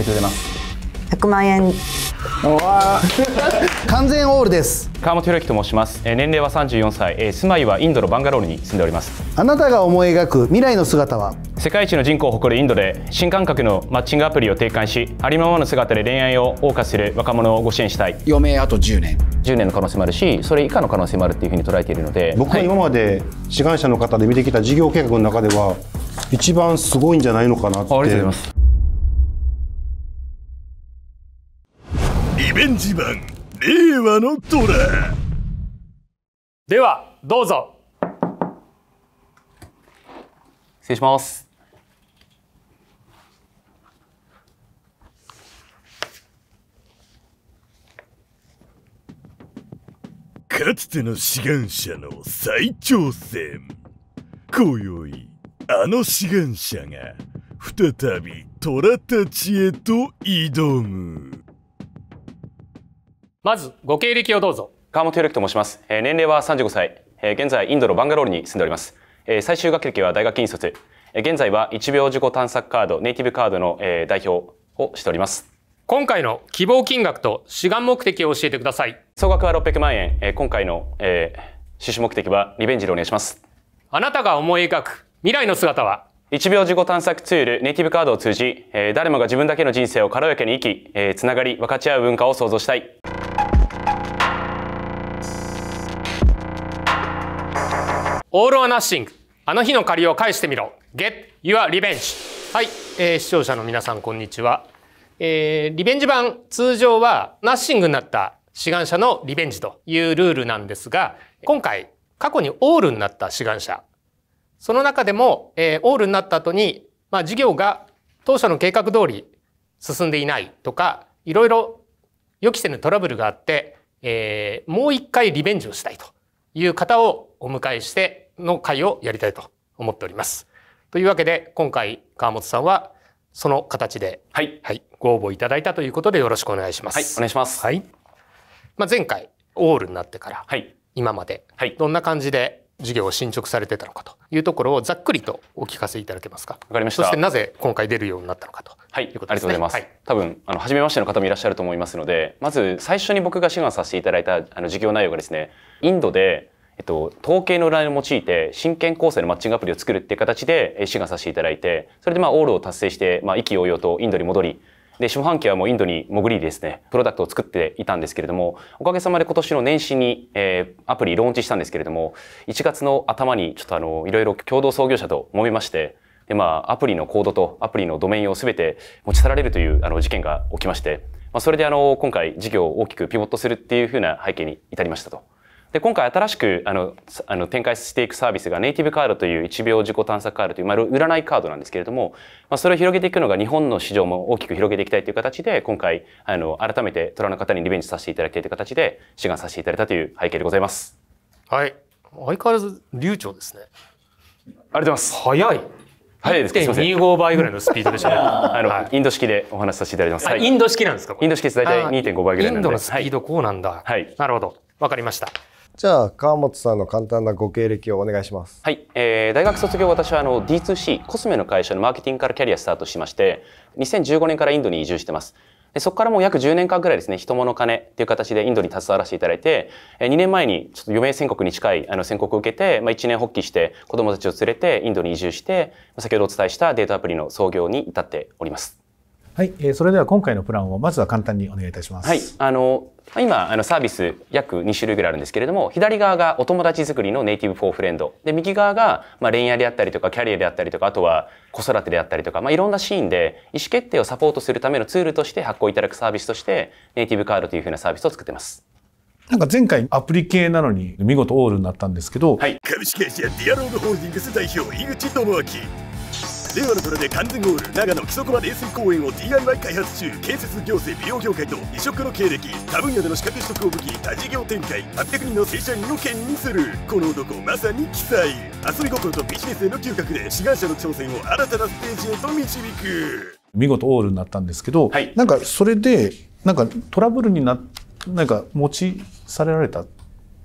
りがとうございます1万円 完全オールです川本博と申します、え年齢は34歳、え住まいはインドのバンガロールに住んでおりますあなたが思い描く未来の姿は世界一の人口を誇るインドで新感覚のマッチングアプリを提供しありのままの姿で恋愛を謳歌する若者をご支援したい余命あと10年10年の可能性もあるしそれ以下の可能性もあるっていうふうに捉えているので僕は今まで志願者の方で見てきた事業計画の中では一番すごいんじゃないのかなってありがとうございますベンジ版令和の虎ではどうぞ失礼しますかつての志願者の再挑戦今宵あの志願者が再び虎たちへと挑むまずご経歴をどうぞ川本裕樹と申します、えー、年齢は35歳、えー、現在インドのバンガロールに住んでおります、えー、最終学歴は大学院卒、えー、現在は1秒自己探索カードネイティブカードの、えー、代表をしております今回の希望金額と志願目的を教えてください総額は600万円、えー、今回の、えー、趣旨目的はリベンジでお願いしますあなたが思い描く未来の姿は1秒自己探索ツールネイティブカードを通じ、誰もが自分だけの人生を軽やかに生き、つながり分かち合う文化を創造したいオール・オア・ナッシング。あの日の借りを返してみろ。Get your revenge. はい、えー、視聴者の皆さん、こんにちは。えー、リベンジ版、通常は、ナッシングになった志願者のリベンジというルールなんですが、今回、過去にオールになった志願者。その中でも、えー、オールになった後に、まあ、事業が当初の計画通り進んでいないとか、いろいろ予期せぬトラブルがあって、えー、もう一回リベンジをしたいという方をお迎えしての会をやりたいと思っております。というわけで今回川本さんはその形で、はい、はい、ご応募いただいたということでよろしくお願いします。はい、お願いします。はい。まあ、前回オールになってから、はい、今まで、はい、どんな感じで授業を進捗されてたのかというところをざっくりとお聞かせいただけますか。わかりました。そしてなぜ今回出るようになったのかと。はい、いうことです、ね、ありがとうございます。はい、多分あの初めましての方もいらっしゃると思いますので、まず最初に僕が志願させていただいたあの授業内容がですね、インドでえっと、統計の占いを用いて、真剣構成のマッチングアプリを作るっていう形で、志願させていただいて、それでまあ、オールを達成して、まあ、意気揚々とインドに戻り、で、下半期はもうインドに潜りですね、プロダクトを作っていたんですけれども、おかげさまで今年の年始に、えー、アプリローンチしたんですけれども、1月の頭にちょっとあの、いろいろ共同創業者と揉めまして、で、まあ、アプリのコードとアプリのドメインを全て持ち去られるというあの事件が起きまして、まあ、それであの、今回事業を大きくピボットするっていうふうな背景に至りましたと。で今回新しくあのあの展開していくサービスがネイティブカードという1秒自己探索カードという、まあ、占いカードなんですけれども、まあ、それを広げていくのが日本の市場も大きく広げていきたいという形で今回あの改めて虎の方にリベンジさせていただきたいという形で志願させていただいたという背景でございます。はい。相変わらず流暢ですね。ありがとうございます。早い。早いですか。二五倍ぐらいのスピードでしたね。あの、はい、インド式でお話しさせていただきます。はい、インド式なんですか。インド式です。大体二点五倍ぐらいなんで。インドのスピードこうなんだ。はい。なるほど。わかりました。じゃあ川本さんの簡単なご経歴をお願いします。はい、えー、大学卒業私はあの D2C コスメの会社のマーケティングからキャリアスタートしまして、2015年からインドに移住してます。でそこからもう約10年間ぐらいですね、人物金っていう形でインドに携わらせていただいて、2年前にちょっと余命宣告に近いあの宣告を受けて、まあ、1年発起して子供たちを連れてインドに移住して、先ほどお伝えしたデータアプリの創業に至っております。はい、えー、それでは今回のプランをまずは簡単にお願いいたします。はい、あの今あのサービス約2種類ぐらいあるんですけれども左側がお友達作りのネイティブ・フォー・フレンドで右側が、まあ、恋愛であったりとかキャリアであったりとかあとは子育てであったりとか、まあ、いろんなシーンで意思決定をサポートするためのツールとして発行いただくサービスとしてネイティブカードというふうなサービスを作ってます。なんか前回アプリ系なのに見事オールになったんですけど、はい、株式会社ディアローグホールディングス代表井口智明令和の虎で完全ゴール長野木曽駒冷水公園を DIY 開発中建設行政美容業界と異色の経歴多分野での資格取得を武器多事業展開800人の正社員を兼任するこの男まさに奇才遊び心とビジネスへの嗅覚で志願者の挑戦を新たなステージへと導く見事オールになったんですけど、はい、なんかそれでなんかトラブルにななんか持ちされられた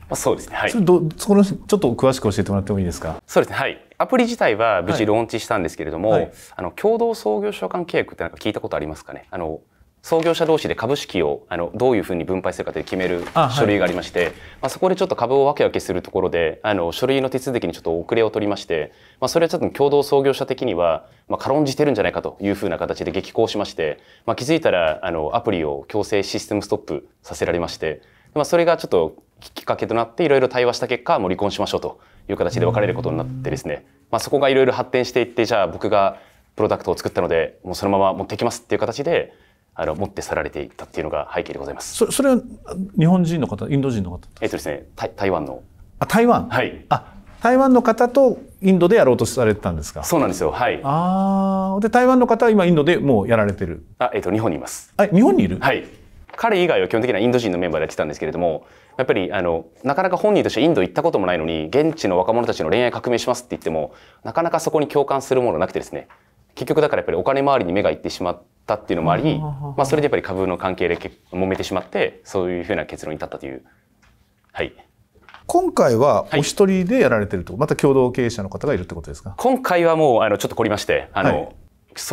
あ、そうですね。はい。どそこのちょっと詳しく教えてもらってもいいですか。そうですね。はい。アプリ自体は無事ローンチしたんですけれども、はいはい、あの共同創業所喚契約ってなんか聞いたことありますかね。あの創業者同士で株式をあのどういうふうに分配するかという決める書類がありまして、はい、まあ、そこでちょっと株を分け分けするところであの書類の手続きにちょっと遅れを取りまして、まあ、それはちょっと共同創業者的には、まあ、軽んじてるんじゃないかというふうな形で激高しまして、まあ、気づいたらあのアプリを強制システムストップさせられまして、まあ、それがちょっときっかけとなっていろいろ対話した結果もう離婚しましょうという形で別れることになってですね、まあ、そこがいろいろ発展していってじゃあ僕がプロダクトを作ったのでもうそのまま持ってきますっていう形であの持って去られていったっていうのが背景でございます。そそれは日本人の方インド人の方えっとですね台台湾のあ台湾はいあ台湾の方とインドでやろうとされてたんですかそうなんですよはいああで台湾の方は今インドでもうやられてるあえっ、と日本にいますあ日本にいるはい彼以外は基本的にはインド人のメンバーでやってたんですけれども、やっぱり、あの、なかなか本人としてインド行ったこともないのに、現地の若者たちの恋愛革命しますって言っても、なかなかそこに共感するものがなくてですね、結局だからやっぱりお金回りに目がいってしまったっていうのもあり、まあそれでやっぱり株の関係で揉めてしまって、そういうふうな結論に至ったという。はい。今回はお一人でやられてると、はい、また共同経営者の方がいるってことですか今回はもう、あの、ちょっと凝りまして、あの、はい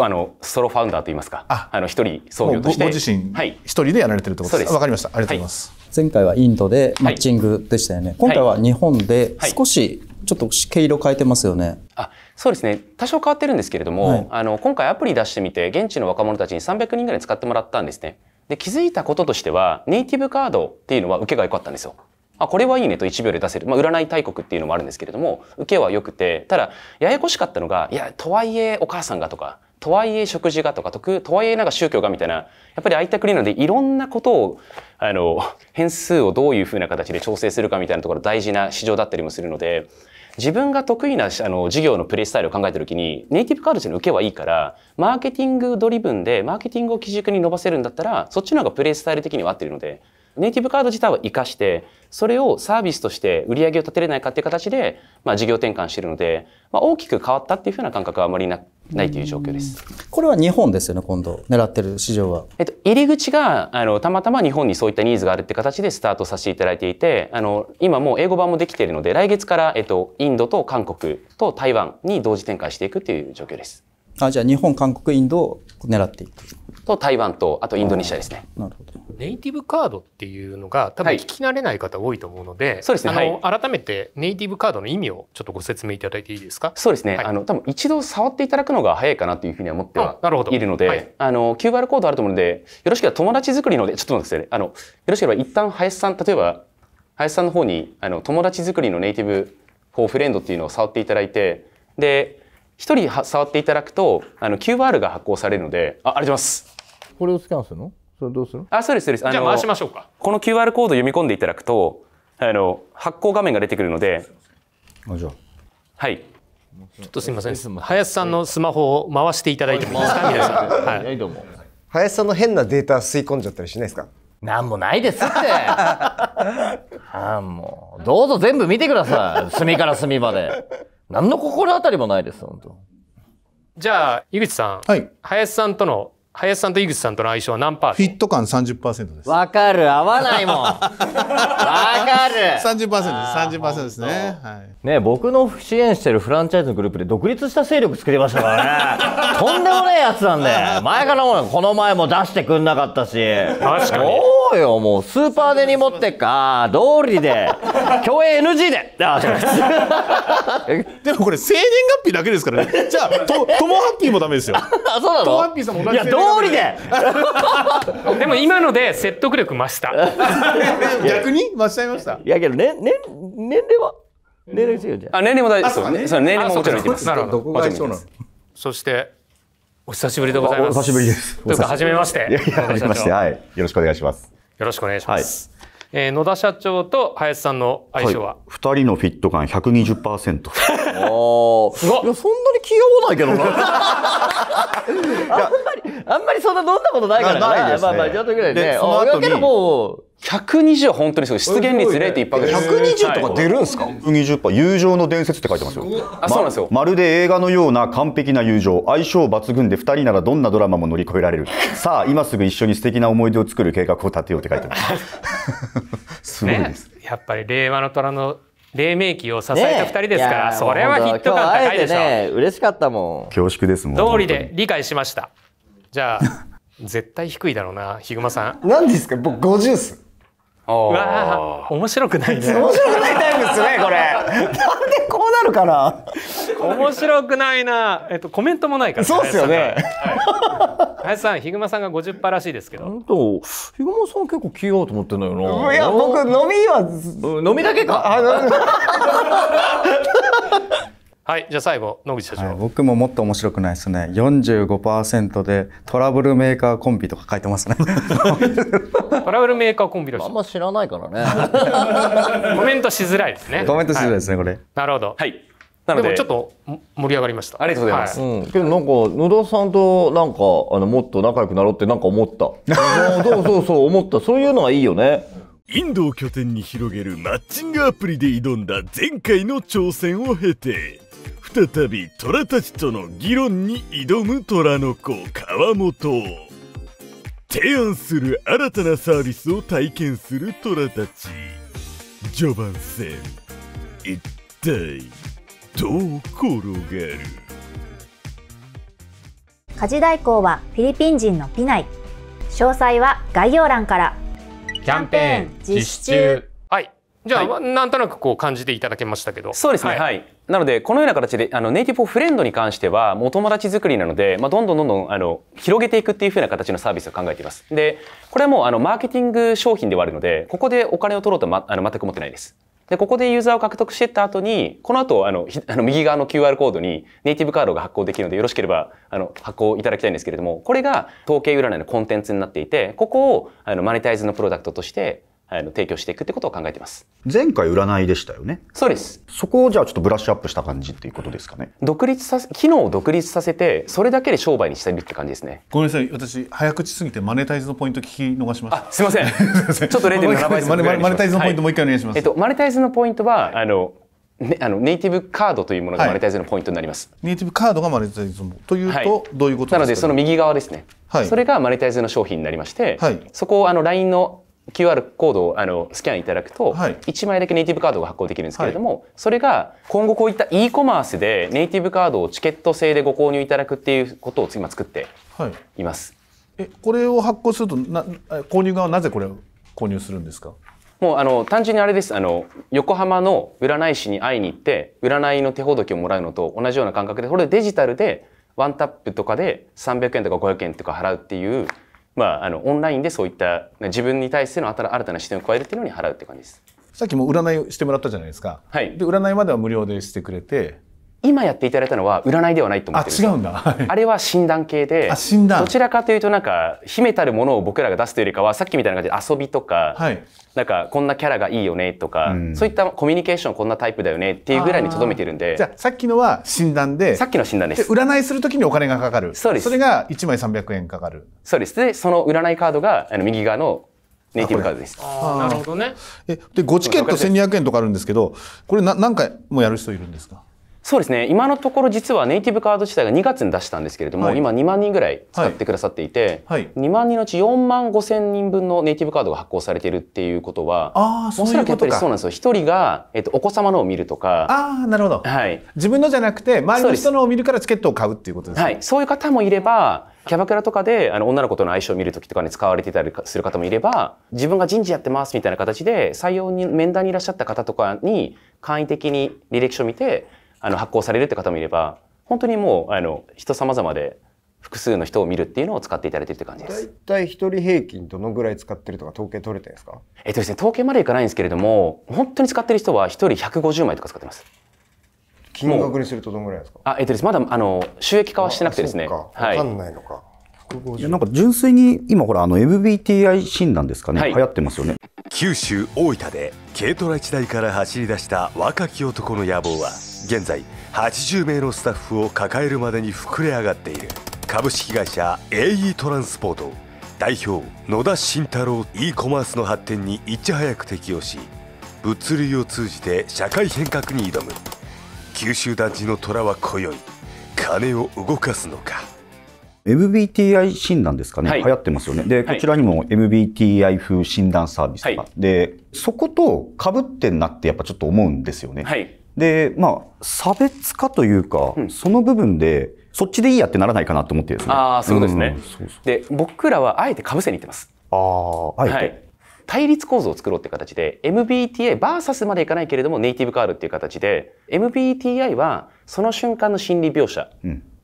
あのソロファウンダーといいますかあの一人創業としてご自身一人でやられてるってことですわ、はい、かりましたありがとうございます、はい、前回はインドでマッチングでしたよね、はい、今回は日本で少しちょっと毛色変えてますよね、あそうですね多少変わってるんですけれども、あの今回アプリ出してみて現地の若者たちに300人ぐらい使ってもらったんですねで気づいたこととしてはネイティブカードっていうのは受けが良かったんですよあ、これはいいねと1秒で出せる。まあ、占い大国っていうのもあるんですけれども、受けは良くて、ただ、ややこしかったのが、いや、とはいえお母さんがとか、とはいえ食事がとか、とはいえなんか宗教がみたいな、やっぱりあいた国なのでいろんなことを、あの、変数をどういうふうな形で調整するかみたいなところ大事な市場だったりもするので、自分が得意なあの授業のプレイスタイルを考えた時にネイティブカルチャーの受けはいいからマーケティングドリブンでマーケティングを基軸に伸ばせるんだったらそっちの方がプレイスタイル的には合ってるのでネイティブカード自体は生かして、それをサービスとして売り上げを立てれないかっていう形で、まあ、事業転換してるので、まあ、大きく変わったっていうふうな感覚はあまりなないという状況です。これは日本ですよね、今度、狙ってる市場は。えっと、入り口が、あの、たまたま日本にそういったニーズがあるって形でスタートさせていただいていて、あの、今もう英語版もできているので、来月から、えっと、インドと韓国と台湾に同時展開していくっていう状況です。あ、じゃあ日本、韓国、インドを狙っていくと台湾と、あとインドネシアですね。なるほど。ネイティブカードっていうのが多分聞き慣れない方多いと思うので、はい、そうですね、あの、はい、改めてネイティブカードの意味をちょっとご説明いただいていいですかそうですね、はい、あの多分一度触っていただくのが早いかなというふうに思ってはいるのであの QR コードあると思うのでよろしければ友達作りのでちょっと待ってくださいねあのよろしければ一旦林さん例えば林さんの方にあの友達作りのネイティブフォーフレンドっていうのを触っていただいてで1人触っていただくとあの QR が発行されるのであありがとうございますこれをスキャンするのそれどうするあ、そうです、そうです。じゃあ回しましょうか。この QR コード読み込んでいただくと、あの、発行画面が出てくるので。あ、じゃあ。はい。ちょっとすみません。林さんのスマホを回していただいてもいいですか、皆さん。はい。どうも。林さんの変なデータ吸い込んじゃったりしないですかなんもないですって。あもう。どうぞ全部見てください。隅から隅まで。何の心当たりもないです、本当じゃあ、井口さん。はい。林さんとの林さんと井口さんとの相性は何パーフィット感30%です。わかる合わないもん。わかる30%です。30%ですね。はい、ね僕の支援してるフランチャイズのグループで独立した勢力作りましたからね。とんでもねえやつなんで。前からもこの前も出してくんなかったし。確かに。よもうスーパーでに持ってっか道理で共演 NG で でもこれ生年月日だけですからねじゃあとともハッピーもダメですよあ そうなのトモハッピーさんも同じいや道理で でも今ので説得力増した逆に増しちゃいましたいやけど、年年年齢は年齢違うじゃんあ年齢も大丈夫です、ね、年齢ももちろんいきますなるほどそしてお久しぶりでございます。お久しぶりです。というか、めまして。いや初めまして。はい。よろしくお願いします。よろしくお願いします。はいえー、野田社長と林さんの相性は、二、はい、人のフィット感120%。おすごいや、そんなに気負わないけどな。あんまり、あんまりそんな飲んだことないからな。ないですね。まあまあ、ちょっとぐらいね。で、その後に。けどもう、120本当にすごい出現率0.1%パーです120とか出るんですか、はい、120%友情の伝説って書いてますよあそうなんですよ、ま、るで映画のような完璧な友情相性抜群で2人ならどんなドラマも乗り越えられるさあ今すぐ一緒に素敵な思い出を作る計画を立てようって書いてます すごいです、ね、やっぱり令和の虎の黎明期を支えた2人ですから、ね、それはヒット感高いでしょ、ね、嬉しかったもん恐縮ですもん通りで理解しましたじゃあ絶対低いだろうなヒグマさん何ですか僕50っすうわ面白くないね。面白くないタイプですねこれ。なんでこうなるかな。面白くないな。えっとコメントもないから、ね。そうですよね。林さん、ヒグマさんが五十パーらしいですけど。本当、ヒグマさん結構気合と思ってんだよな。いや、僕飲みは飲みだけか。はい、じゃあ最後野口社長、はい、僕ももっと面白くないですね。45%でトラブルメーカーコンビとか書いてますね。トラブルメーカーコンビらしい。あんま知らないからね。コメントしづらいですね。コメントしづらいですね、はい、これ。なるほど。はい。なのででもちょっと盛り上がりました。ありがとうございます。はいうん、けどなんか野田さんとなんかあのもっと仲良くなろうってなんか思った。そうそうそう思った。そういうのはいいよね。インドを拠点に広げるマッチングアプリで挑んだ前回の挑戦を経て再び虎たちとの議論に挑む虎の子川本提案する新たなサービスを体験する虎たち序盤戦一体どう転がる家事代行はフィリピン人のピナイ詳細は概要欄からキャンペーン実施中じゃあ、はい、なんとなくこう感じていただけましたけど。そうですね。はい。はい、なので、このような形で、あの、ネイティブフレンドに関しては、もうお友達作りなので、まあ、どんどんどんどん、あの、広げていくっていうふうな形のサービスを考えています。で、これはもう、あの、マーケティング商品ではあるので、ここでお金を取ろうとま、あの、全く思ってないです。で、ここでユーザーを獲得していった後に、この後、あの、あの右側の QR コードにネイティブカードが発行できるので、よろしければ、あの、発行いただきたいんですけれども、これが統計占いのコンテンツになっていて、ここを、あの、マネタイズのプロダクトとして、あの提供していくってことを考えています。前回占いでしたよね。そうです。そこをじゃあちょっとブラッシュアップした感じっていうことですかね。独立させ、機能を独立させて、それだけで商売にしてるって感じですね。ごめんなさい、私早口すぎてマネタイズのポイント聞き逃しました。すみません。ちょっと0.7倍マネマネタイズのポイントもう一回お願いします。はい、えっとマネタイズのポイントはあの。ね、あのネイティブカードというものがマネタイズのポイントになります、はい、ネイティブカードがマネタイズというと、はい、どういうことですかなのでその右側ですね、はい、それがマネタイズの商品になりまして、はい、そこをあの LINE の QR コードをあのスキャンいただくと、1枚だけネイティブカードが発行できるんですけれども、はい、それが今後こういった e コマースでネイティブカードをチケット制でご購入いただくっていうことを今作っています。はい、えこれを発行するとな購入側はなぜこれを購入するんですかもうあの単純にあれですあの横浜の占い師に会いに行って占いの手ほどきをもらうのと同じような感覚でこれデジタルでワンタップとかで300円とか500円とか払うっていうまあ、あのオンラインでそういった自分に対しての新たな視点を加えるっていうのに払うって感じです。さっきも占いしてもらったじゃないですか。はい、で占いまでは無料でしてくれて今やっていただいたのは占いではないと思ってるあ違うんだ、はい、あれは診断系であ診断どちらかというとなんか秘めたるものを僕らが出すというよりかはさっきみたいな感じで遊びとか、はい、なんかこんなキャラがいいよねとか、うん、そういったコミュニケーションこんなタイプだよねっていうぐらいにとどめてるんでじゃあさっきのは診断でさっきの診断です占いするときにお金がかかるそうですそれが1枚300円かかるそうですでその占いカードがあの右側のネイティブカードです。なるほどね。え、で、5チケット1200円とかあるんですけど、これな何回もやる人いるんですかそうですね今のところ実はネイティブカード自体が2月に出したんですけれども、はい、今2万人ぐらい使ってくださっていて、はいはい、2万人のうち4万5千人分のネイティブカードが発行されているっていうことはあおそらくやっぱりそうなんですよ一人が、えっと、お子様のを見るとかあなるほど、はい、自分のじゃなくて周りの人のを見るからチケットを買うっていうことですね、はい、そういう方もいればキャバクラとかであの女の子との相性を見る時とかに使われてたりする方もいれば自分が人事やってますみたいな形で採用に面談にいらっしゃった方とかに簡易的に履歴書を見てあの発行されるって方もいれば、本当にもうあの人様々で複数の人を見るっていうのを使っていただいてるって感じです。大体一人平均どのぐらい使ってるとか統計取れてるんですかえっとですね、統計までいかないんですけれども、本当に使ってる人は一人150枚とか使ってます。金額にするとどのぐらいですかあ、えっとです、まだあの収益化はしてなくてですね。わかんないのか。はいいやなんか純粋に今ほらあの MBTI 診断ですかね、はい、流行ってますよね九州大分で軽トラ1台から走り出した若き男の野望は現在80名のスタッフを抱えるまでに膨れ上がっている株式会社 AE トランスポート代表野田慎太郎 e コマースの発展にいち早く適応し物流を通じて社会変革に挑む九州団地の虎は今宵金を動かすのか MBTI 診断ですかね、はい、流行ってますよね。で、こちらにも MBTI 風診断サービスとか、はい、で、そこと被ってんなってやっぱちょっと思うんですよね。はいで、まあ、差別化というか、うん、その部分で、そっちでいいやってならないかなと思ってですね。ああ、そうですね、うんそうそう。で、僕らはあえてかぶせに行ってます。ああ、はい対立構造を作ろうって形で MBTI バーサスまでいかないけれどもネイティブカールっていう形で MBTI はその瞬間の心理描写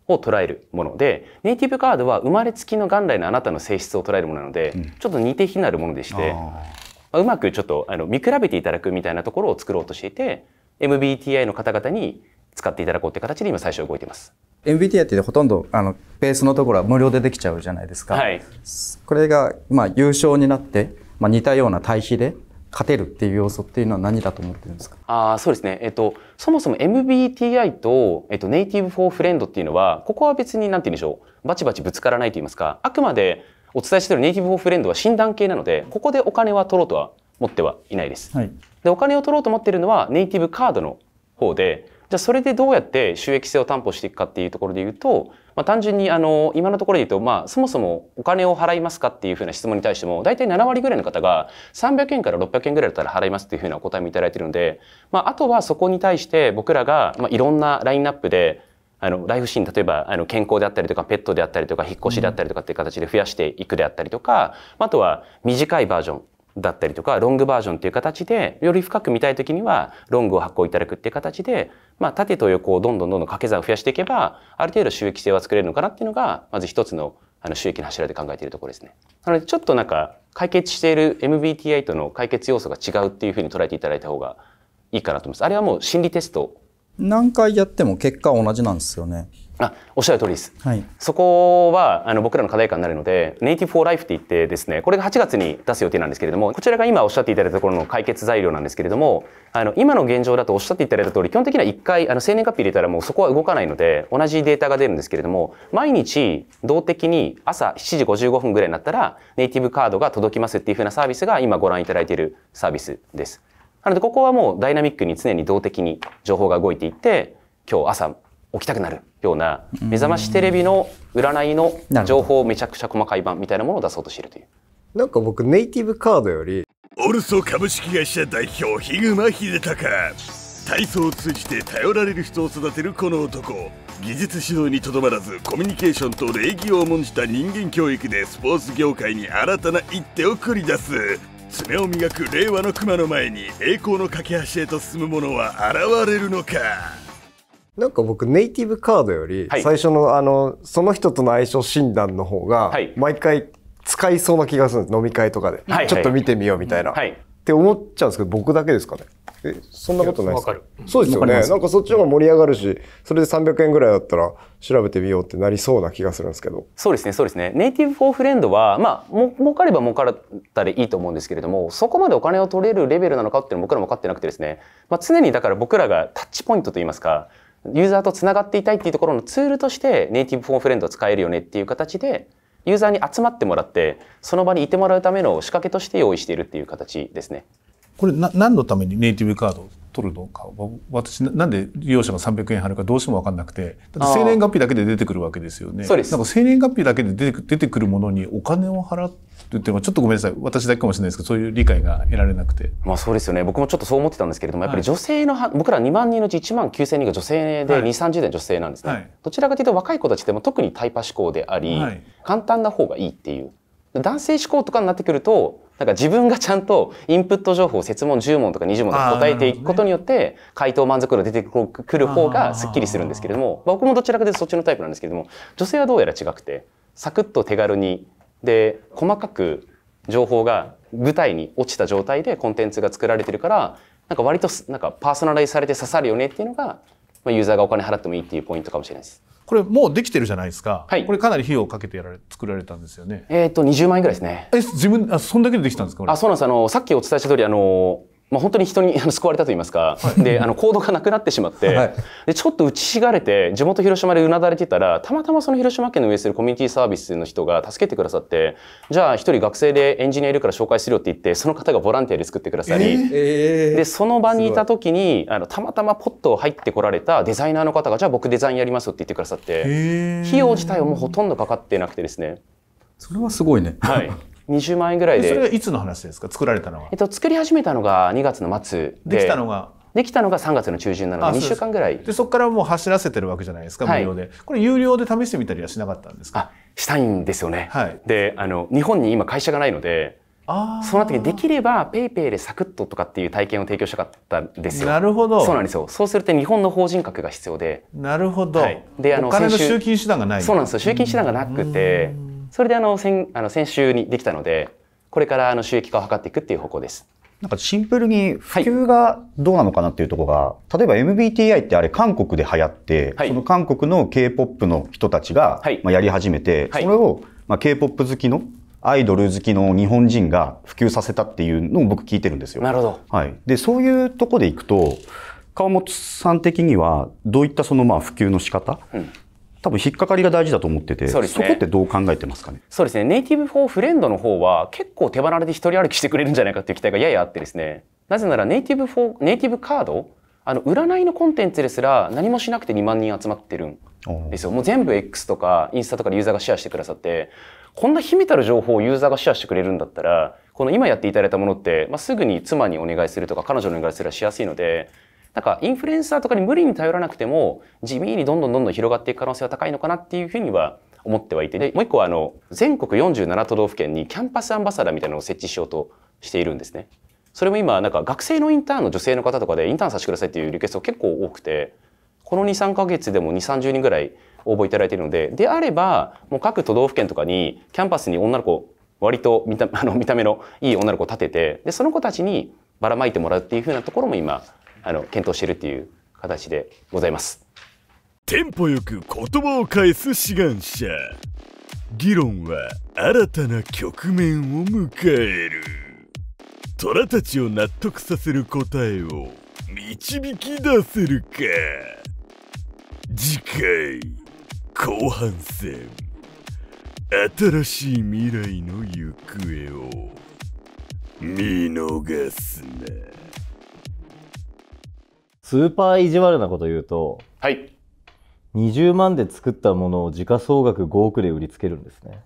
を捉えるもので、うん、ネイティブカードは生まれつきの元来のあなたの性質を捉えるものなので、うん、ちょっと似て非なるものでして、まあ、うまくちょっとあの見比べていただくみたいなところを作ろうとしていて MBTI の方々に使っていただこうって形で今最初動いてます。MBTI ってほとんどあのベースのところは無料でできちゃうじゃないですか。はい、これが、まあ、優勝になって、まあ、似たような対比で勝てるっていう要素っていうのは何だと思ってるんですかあそうですね、えっと、そもそも MBTI と、えっと、ネイティブ・フォー・フレンドっていうのはここは別に何て言うんでしょうバチバチぶつからないと言いますかあくまでお伝えしているネイティブ・フォー・フレンドは診断系なのでここでお金は取ろうとは持ってはいないです。はい、でお金を取ろうと思っているのはネイティブカードの方でじゃあそれでどうやって収益性を担保していくかっていうところで言うと、まあ、単純にあの今のところで言うと、まあ、そもそもお金を払いますかっていうふうな質問に対しても大体7割ぐらいの方が300円から600円ぐらいだったら払いますっていうふうなお答えもいただいてるので、まあ、あとはそこに対して僕らが、まあ、いろんなラインナップであの、ライフシーン、例えば、あの、健康であったりとか、ペットであったりとか、引っ越しであったりとかっていう形で増やしていくであったりとか、あとは、短いバージョン。だったりとかロングバージョンっていう形でより深く見たい時にはロングを発行いただくっていう形で、まあ、縦と横をどんどんどんどん掛け算を増やしていけばある程度収益性は作れるのかなっていうのがまず一つのあの収益の柱で考えているところですね。なのでちょっとなんか解決している MBTI との解決要素が違うっていうふうに捉えていただいた方がいいかなと思います。あれはもう心理テスト何回やっても結果同じなんですよね。あおっしゃる通りです、はい、そこはあの僕らの課題感になるのでネイティブ・フォー・ライフって言ってですねこれが8月に出す予定なんですけれどもこちらが今おっしゃっていただいたところの解決材料なんですけれどもあの今の現状だとおっしゃっていただいた通り基本的には1回あの生年月日入れたらもうそこは動かないので同じデータが出るんですけれども毎日動的に朝7時55分ぐらいになったらネイティブカードが届きますっていうふうなサービスが今ご覧いただいているサービスです。なのでここはもうダイナミックに常に動的に情報が動いていって今日朝起きたくなるような目覚ましテレビの占いの情報めちゃくちゃ細かい版みたいなものを出そうとしているというなんか僕ネイティブカードよりオルソ株式会社代表ヒグマ秀隆体操を通じて頼られる人を育てるこの男技術指導にとどまらずコミュニケーションと礼儀を重んじた人間教育でスポーツ業界に新たな一手を繰り出す爪を磨く令和の熊の前に栄光の架け橋へと進む者は現れるのかなんか僕ネイティブカードより、最初のあのその人との相性診断の方が毎回使いそうな気がするんです飲み会とかで、ちょっと見てみようみたいな、って思っちゃうんですけど僕だけですかねえそんなことないですかそうですよねなんかそっちの方が盛り上がるしそれで300円ぐらいだったら調べてみようってなりそうな気がするんですけどそうですねそうですねネイティブ・フォー・フレンドはまあも儲かれば儲かったらいいと思うんですけれどもそこまでお金を取れるレベルなのかっていうの僕らも分かってなくてですね、まあ、常にだから僕らがタッチポイントといいますかユーザーとつながっていたいっていうところのツールとしてネイティブフォンフレンド使えるよねっていう形でユーザーに集まってもらってその場にいてもらうための仕掛けとして用意しているっていう形ですね。これな何のためにネイティブカードを取るのか私なんで利用者が300円払うかどうしても分かんなくてだ生年月日だけで出てくるわけですよねそうですなんか生年月日だけで出て出てくるものにお金を払ってってちょっとごめんなさい私だけかもしれないですけどそういう理解が得られなくてまあそうですよね僕もちょっとそう思ってたんですけれどもやっぱり女性の、はい、僕ら2万人のうち1万9000人が女性で2、は3 0代女性なんですね、はい、どちらかというと若い子たちでも特にタイパ志向であり、はい、簡単な方がいいっていう男性志向とかになってくるとだから自分がちゃんとインプット情報を設問10問とか20問とか答えていくことによって、回答満足度出てくる方がすっきりするんですけれども、僕もどちらかというとそっちのタイプなんですけれども、女性はどうやら違くて、サクッと手軽に、で、細かく情報が舞台に落ちた状態でコンテンツが作られてるから、なんか割となんかパーソナライズされて刺さるよねっていうのが、まユーザーがお金払ってもいいっていうポイントかもしれないです。これもうできてるじゃないですか。はい、これかなり費用をかけてやられ作られたんですよね。えっ、と20万円ぐらいですね。え自分あそんだけでできたんですか。あそうなんですあのさっきお伝えした通りあのまあ、本当に人に救われたと言いますか、はい、であの行動がなくなってしまって、はい、でちょっと打ちひがれて地元広島でうなだれてたらたまたまその広島県の運営するコミュニティサービスの人が助けてくださってじゃあ一人学生でエンジニアいるから紹介するよって言ってその方がボランティアで作ってくださり、えー、でその場にいた時にあのたまたまポット入ってこられたデザイナーの方がじゃあ僕デザインやりますよって言ってくださって、えー、費用自体はもうほとんどかかってなくてですね。それはすごいね。はい。20万円ぐらいで。それはいつの話ですか作られたのは。えっと、作り始めたのが2月の末で。できたのができたのが3月の中旬なので2週間ぐらいでそこからもう走らせてるわけじゃないですか無料で、はい、これ有料で試してみたりはしなかったんですかしたいんですよね、はい、であの日本に今会社がないのでそうなった時できればペイペイでサクッととかっていう体験を提供したかったんですよなるほどそうなんですよそうすると日本の法人格が必要でなるほど、はい、であのお金の集金手段がないそうなんですよ集金手段がなくて、うんそれであの先あの先週にできたのでこれからあの収益化を図っていくっていう方向です。なんかシンプルに普及がどうなのかなっていうところが、はい、例えば MBTI ってあれ韓国で流行って、はい、その韓国の K-POP の人たちが、まあやり始めて、はい、それを、まあ、K-POP 好きのアイドル好きの日本人が普及させたっていうのを僕聞いてるんですよ。なるほど。はい。で、そういうとこでいくと、川本さん的にはどういったそのまあ普及の仕方、うん多分引っかかりが大事だと思っててそ、ね,、こってどう考えてますかねそうですねネイティブ・フォー・フレンドの方は結構手離れで一人歩きしてくれるんじゃないかっていう期待がややあってですねなぜならネイティブ・フォーネイティブカードあの占いのコンテンツですら何もしなくて2万人集まってるんですよもう全部 X とかインスタとかでユーザーがシェアしてくださってこんな秘めたる情報をユーザーがシェアしてくれるんだったらこの今やっていただいたものって、まあ、すぐに妻にお願いするとか彼女にお願いするはしやすいのでなんかインフルエンサーとかに無理に頼らなくても地味にどんどんどんどん広がっていく可能性は高いのかなっていうふうには思ってはいて、で、もう一個はあの、全国47都道府県にキャンパスアンバサダーみたいなのを設置しようとしているんですね。それも今、なんか学生のインターンの女性の方とかでインターンさせてくださいっていうリクエスト結構多くて、この2、3か月でも2、30人ぐらい応募いただいているので、であれば、もう各都道府県とかにキャンパスに女の子、割と見たあの見た目のいい女の子を立てて、で、その子たちにばらまいてもらうっていうふうなところも今、あの検討しているという形でございますテンポよく言葉を返す志願者議論は新たな局面を迎える虎たちを納得させる答えを導き出せるか次回後半戦新しい未来の行方を見逃すな。スーパー意地悪なこと言うと、はい。20万で作ったものを時価総額5億で売りつけるんですね。